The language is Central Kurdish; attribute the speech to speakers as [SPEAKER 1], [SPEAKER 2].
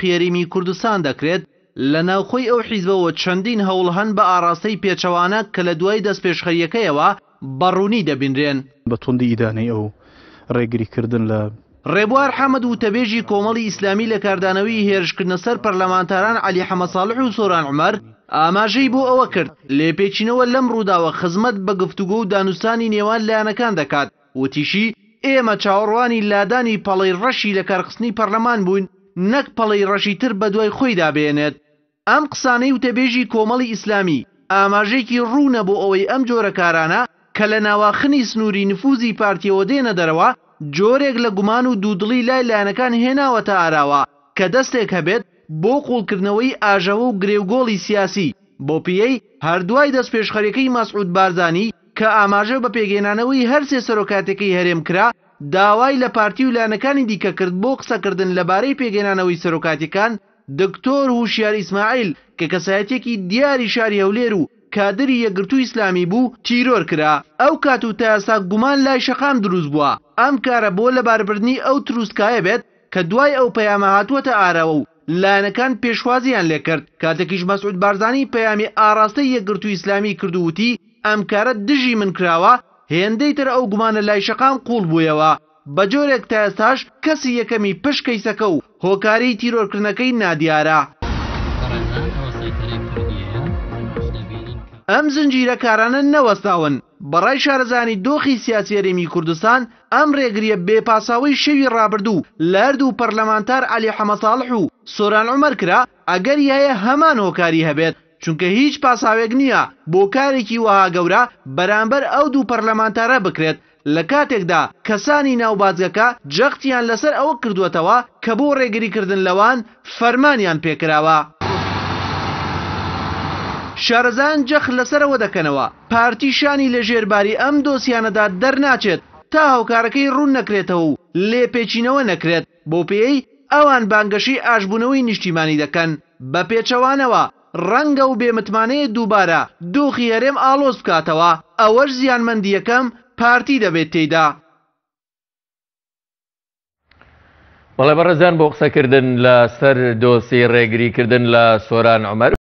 [SPEAKER 1] خێریمی کوردستان دەکرێت لە ناوخۆی ئەو حیزبەوە چەندین هەوڵ هەن بە ئاراستەی پێچەوانە کە لە دوای دەستپێشخەریەکەیەوە بەڕوونی دەبینرێن بە توندی ئیدانەی ئەو ڕێگریکردن لە ڕێبوار حەمەد و تەبێژی کۆمەڵی ئیسلامی لە کاردانەوەی هێرشکردنە سەر پەرلەمانتاران علی حەمەساڵح و سۆران عمەر ئاماژەی بۆ ئەوە کرد لێپێچینەوە لەم ڕووداوە خزمەت بە گفتوگۆ و دانوستانی نێوان لایەنەکان دەکات وتیشی ئێمە چاوەڕوانی لادانی پەڵی ڕەشی لە کارخستنی پەرلەمان بووین نەک پەڵی ڕەشیتر بە دوای خۆی دابێنێت ئەم قسانەی وتەبێژی کۆمەڵی ئیسلامی ئاماژێکی ڕوونە بۆ ئەوەی ئەم جۆرە کارانە کە لە ناواخنی سنووری نفوزی پارتیەوە دێنە دەرەوە جۆرێک لە گومان و دوودڵی لای لایەنەکان هێناوەتە ئاراوە کە دەستێک هەبێت بۆ قوڵکردنەوەی ئاژەوە و گرێوگۆڵی سیاسی بۆ پیەی هەردوای دەست پێشخەرەکەی مەسعود بارزانانی کە ئاماژە بە پێگەێنانەوەی هەرسێ سەرۆکاتەکەی هەرێم کرا داوای لە پارتی و لایەنەکانی دیکە کرد بۆ قسەکردن لەبارەی پێگەێنانەوەی سەرۆکاتەکان دکتۆر هوشیار ئیسماعیل کە کەسایەتێکی دیاری شاری هەولێر و کادری یەگرتو ئیسلامی بوو تیرۆر کرا ئەو کات و تاسا گومان لای شەقام دروست بووە ئەم کارە بۆ لەباربردنی ئەو تروستکایە بێت کە دوای ئەو پەیامە هاتووەتە ئاراوە و لایەنەکان پێشوازیان لێ کرد کاتێکیش مەسعود بارزانانی پەیامی ئاراستە یەکگرتو ئیسلامی کردووتی ئەم کارە دژی من کراوە هێندەی تر ئەو گومانە لایشەقان قوڵ بوویەوە بە جۆرێک تا ئێستاش کەسی یەکەمی پشکەیسەکە و هۆکاری تیرۆرکردنەکەی نادیارە. ئەم زنجیرە کارانە نەوەستاون بەڕای شارەزانی دۆخی سیاسێرێمی کوردستان ئەم ڕێگریە بێپاساوی شەوی ڕابردوو لەرد و پەرلەمانتار علی حەمەساڵح و سۆران عمەر کرا ئەگەر یایە هەمان هۆکاری هەبێت چونکە هیچ پاساوێک نییە بۆ کارێکی وەها گەورە بەرامبەر ئەو دوو پەرلەمانتارە بکرێت لە کاتێکدا کەسانی ناوبازگەکە جەختیان لەسەر ئەوە کردوێتەوە کە بۆ ڕێگریکردن لەوان فەرمانیان پێکراوە. شارەزان جەخ لەسەرەوە دەکەنەوە پارتیشانی لە ژێرباری ئەم دۆسیانەدا دەرناچێت تا هاوکارەکەی ڕوون نەکرێتەوە و لێپێچینەوە نەکرێت بۆ پێی ئەوان بانگەشی ئاشبوونەوەی نیشتیمانی دەکەن بە پێچەوانەوە ڕەنگە و بێمتمانەیە دووبارە دۆخی هەرێم ئالۆز بکاتەوە ئەوەش زیانمەندیەکەم پارتی دەبێت تێدا. بەڵێ بەڕێزان بۆ قسەکردن لە سەر دۆسی ڕێگریکردن لە سۆران عمەر